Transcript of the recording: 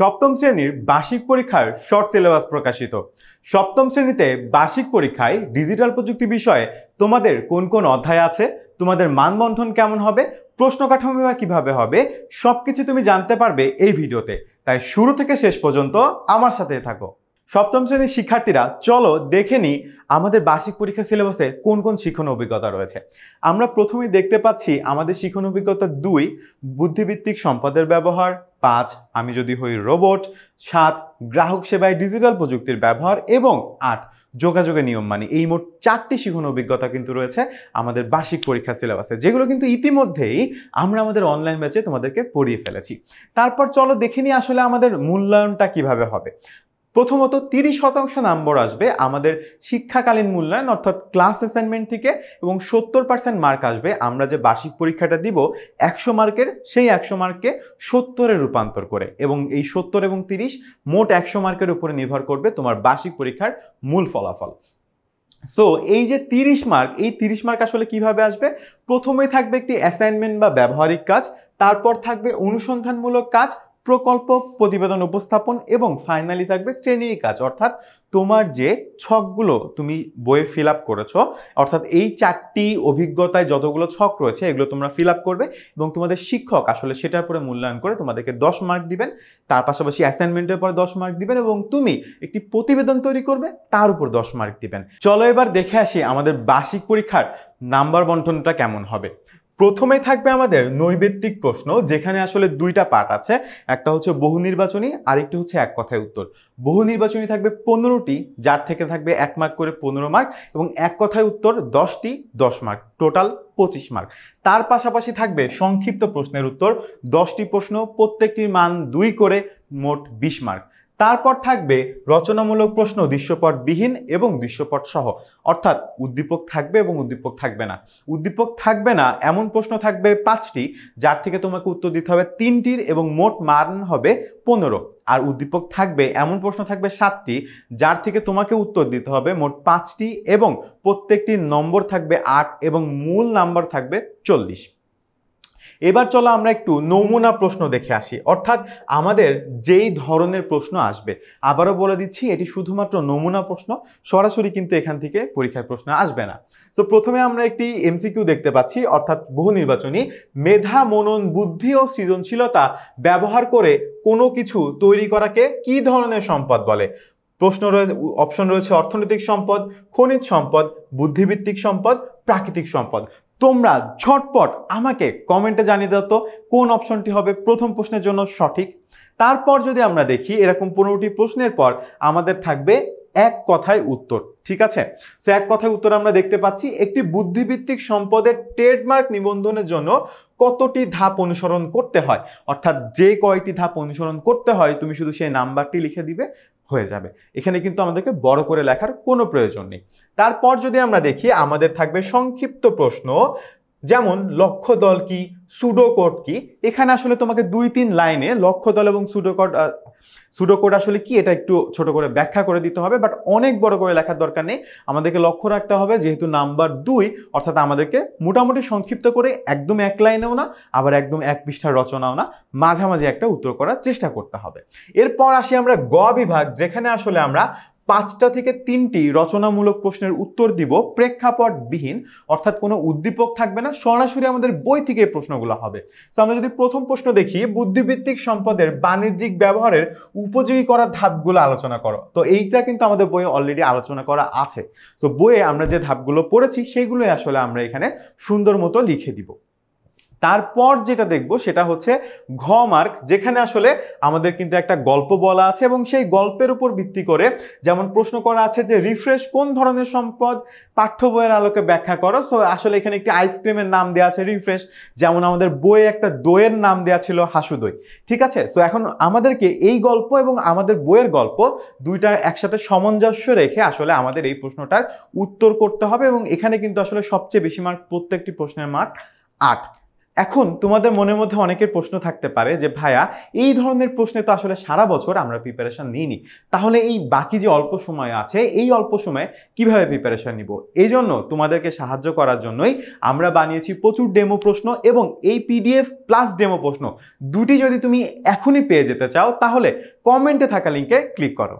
সপ্তম শ্রেণীর বার্ষিক পরীক্ষার শর্ট সিলেবাস প্রকাশিত সপ্তম শ্রেণীতে বার্ষিক পরীক্ষায় ডিজিটাল প্রযুক্তি বিষয়ে তোমাদের কোন কোন অধ্যায় আছে তোমাদের মানবন্ধন কেমন হবে প্রশ্ন কাঠামো বা কীভাবে হবে সব কিছু তুমি জানতে পারবে এই ভিডিওতে তাই শুরু থেকে শেষ পর্যন্ত আমার সাথে থাকো সপ্তম শ্রেণীর শিক্ষার্থীরা চলো দেখে নিই আমাদের বার্ষিক পরীক্ষা সিলেবাসে কোন কোন শিক্ষণ অভিজ্ঞতা রয়েছে আমরা প্রথমেই দেখতে পাচ্ছি আমাদের শিক্ষণ অভিজ্ঞতা দুই বুদ্ধিভিত্তিক সম্পদের ব্যবহার পাঁচ আমি যদি হই রোবট সাত গ্রাহক সেবায় ডিজিটাল প্রযুক্তির ব্যবহার এবং আট যোগাযোগের নিয়ম মানে এই মোট চারটি শিখন অভিজ্ঞতা কিন্তু রয়েছে আমাদের বার্ষিক পরীক্ষা সিলেবাসে যেগুলো কিন্তু ইতিমধ্যেই আমরা আমাদের অনলাইন ব্যাচে তোমাদেরকে পড়িয়ে ফেলেছি তারপর চলো দেখে নিই আসলে আমাদের মূল্যায়নটা কিভাবে হবে প্রথমত তিরিশ শতাংশ নম্বর আসবে আমাদের শিক্ষাকালীন মূল্যায়ন অর্থাৎ ক্লাস অ্যাসাইনমেন্ট থেকে এবং সত্তর পার্সেন্ট মার্ক আসবে আমরা যে বার্ষিক পরীক্ষাটা দিব একশো মার্কের সেই একশো মার্ককে সত্তরে রূপান্তর করে এবং এই সত্তর এবং তিরিশ মোট একশো মার্কের উপরে নির্ভর করবে তোমার বার্ষিক পরীক্ষার মূল ফলাফল সো এই যে তিরিশ মার্ক এই তিরিশ মার্ক আসলে কিভাবে আসবে প্রথমে থাকবে একটি অ্যাসাইনমেন্ট বা ব্যবহারিক কাজ তারপর থাকবে অনুসন্ধানমূলক কাজ প্রকল্প প্রতিবেদন উপস্থাপন এবং ফাইনালি থাকবে শ্রেণীর কাজ অর্থাৎ তোমার যে ছকগুলো তুমি বইয়ে ফিল আপ করেছো অর্থাৎ এই চারটি অভিজ্ঞতায় যতগুলো ছক রয়েছে এগুলো তোমরা ফিল আপ করবে এবং তোমাদের শিক্ষক আসলে সেটার পরে মূল্যায়ন করে তোমাদেরকে দশ মার্ক দিবেন তার পাশাপাশি অ্যাসাইনমেন্টের পরে দশ মার্ক দিবেন এবং তুমি একটি প্রতিবেদন তৈরি করবে তার উপর দশ মার্ক দিবেন চলো এবার দেখে আসি আমাদের বার্ষিক পরীক্ষার নাম্বার বন্টনটা কেমন হবে প্রথমে থাকবে আমাদের নৈবেত্তিক প্রশ্ন যেখানে আসলে দুইটা পার্ট আছে একটা হচ্ছে বহু নির্বাচনী আরেকটি হচ্ছে এক কথায় উত্তর বহু নির্বাচনী থাকবে পনেরোটি যার থেকে থাকবে এক মার্ক করে পনেরো মার্ক এবং এক কথায় উত্তর দশটি দশ মার্ক টোটাল পঁচিশ মার্ক তার পাশাপাশি থাকবে সংক্ষিপ্ত প্রশ্নের উত্তর দশটি প্রশ্ন প্রত্যেকটির মান দুই করে মোট বিশ মার্ক তারপর থাকবে রচনামূলক প্রশ্ন দৃশ্যপটবিহীন এবং দৃশ্যপট সহ অর্থাৎ উদ্দীপক থাকবে এবং উদ্দীপক থাকবে না উদ্দীপক থাকবে না এমন প্রশ্ন থাকবে পাঁচটি যার থেকে তোমাকে উত্তর দিতে হবে তিনটির এবং মোট মান হবে পনেরো আর উদ্দীপক থাকবে এমন প্রশ্ন থাকবে সাতটি যার থেকে তোমাকে উত্তর দিতে হবে মোট পাঁচটি এবং প্রত্যেকটি নম্বর থাকবে আট এবং মূল নাম্বার থাকবে চল্লিশ এবার চলো আমরা একটু নমুনা প্রশ্ন দেখে আসি অর্থাৎ আমাদের যেই ধরনের প্রশ্ন আসবে আবারও বলে দিচ্ছি এটি শুধুমাত্র নমুনা প্রশ্ন সরাসরি কিন্তু এখান থেকে পরীক্ষার প্রশ্ন আসবে না তো প্রথমে আমরা একটি এমসিকিউ দেখতে পাচ্ছি অর্থাৎ বহু নির্বাচনী মেধা মনন বুদ্ধি ও সৃজনশীলতা ব্যবহার করে কোনো কিছু তৈরি করাকে কি ধরনের সম্পদ বলে প্রশ্ন রয়েছে অপশন রয়েছে অর্থনৈতিক সম্পদ খনিজ সম্পদ বুদ্ধিভিত্তিক সম্পদ প্রাকৃতিক সম্পদ তোমরা ঝটপট আমাকে কমেন্টে জানিয়ে দাও তো কোন অপশনটি হবে প্রথম প্রশ্নের জন্য সঠিক তারপর যদি আমরা দেখি এরকম পনেরোটি প্রশ্নের পর আমাদের থাকবে এক কথায় উত্তর ঠিক আছে সে এক কথায় উত্তর আমরা দেখতে পাচ্ছি একটি বুদ্ধিভিত্তিক সম্পদের ট্রেডমার্ক নিবন্ধনের জন্য কতটি ধাপ অনুসরণ করতে হয় অর্থাৎ যে কয়টি ধাপ অনুসরণ করতে হয় তুমি শুধু সেই নাম্বারটি লিখে দিবে হয়ে যাবে এখানে কিন্তু আমাদেরকে বড় করে লেখার কোনো প্রয়োজন নেই তারপর যদি আমরা দেখি আমাদের থাকবে সংক্ষিপ্ত প্রশ্ন যেমন লক্ষ্য দল কি সুডোকোড কি এখানে আসলে তোমাকে দুই তিন লাইনে লক্ষ্যদল এবং সুডোকোড সুডোকোড আসলে কি এটা একটু ছোট করে ব্যাখ্যা করে দিতে হবে বাট অনেক বড় করে লেখার দরকার নেই আমাদেরকে লক্ষ্য রাখতে হবে যেহেতু নাম্বার দুই অর্থাৎ আমাদেরকে মোটামুটি সংক্ষিপ্ত করে একদম এক লাইনেও না আবার একদম এক পৃষ্ঠার রচনাও না মাঝামাঝি একটা উত্তর করার চেষ্টা করতে হবে এরপর আসি আমরা গ বিভাগ যেখানে আসলে আমরা পাঁচটা থেকে তিনটি রচনামূলক প্রশ্নের উত্তর দিব প্রেক্ষাপটবিহীন অর্থাৎ কোনো উদ্দীপক থাকবে না সরাসরি আমাদের বই থেকে প্রশ্নগুলো হবে তো আমরা যদি প্রথম প্রশ্ন দেখি বুদ্ধিভিত্তিক সম্পদের বাণিজ্যিক ব্যবহারের উপযোগী করার ধাপগুলো আলোচনা করো তো এইটা কিন্তু আমাদের বইয়ে অলরেডি আলোচনা করা আছে তো বইয়ে আমরা যে ধাপগুলো পড়েছি সেইগুলোই আসলে আমরা এখানে সুন্দর মতো লিখে দিব তারপর যেটা দেখব সেটা হচ্ছে ঘ মার্ক যেখানে আসলে আমাদের কিন্তু একটা গল্প বলা আছে এবং সেই গল্পের উপর ভিত্তি করে যেমন প্রশ্ন করা আছে যে রিফ্রেশ কোন ধরনের সম্পদ পাঠ্য বইয়ের আলোকে ব্যাখ্যা করো সো আসলে এখানে একটি আইসক্রিমের নাম দেওয়া আছে রিফ্রেশ যেমন আমাদের বইয়ে একটা দইয়ের নাম দেওয়া ছিল হাসু দই ঠিক আছে সো এখন আমাদেরকে এই গল্প এবং আমাদের বইয়ের গল্প দুইটার একসাথে সামঞ্জস্য রেখে আসলে আমাদের এই প্রশ্নটার উত্তর করতে হবে এবং এখানে কিন্তু আসলে সবচেয়ে বেশি মার্ক প্রত্যেকটি প্রশ্নের মার্ক আট এখন তোমাদের মনের মধ্যে অনেকের প্রশ্ন থাকতে পারে যে ভাইয়া এই ধরনের প্রশ্নে তো আসলে সারা বছর আমরা প্রিপারেশন নিইনি তাহলে এই বাকি যে অল্প সময় আছে এই অল্প সময়ে কিভাবে প্রিপারেশন নিব এই জন্য তোমাদেরকে সাহায্য করার জন্যই আমরা বানিয়েছি প্রচুর ডেমো প্রশ্ন এবং এই পিডিএফ প্লাস ডেমো প্রশ্ন দুটি যদি তুমি এখনই পেয়ে যেতে চাও তাহলে কমেন্টে থাকা লিঙ্কে ক্লিক করো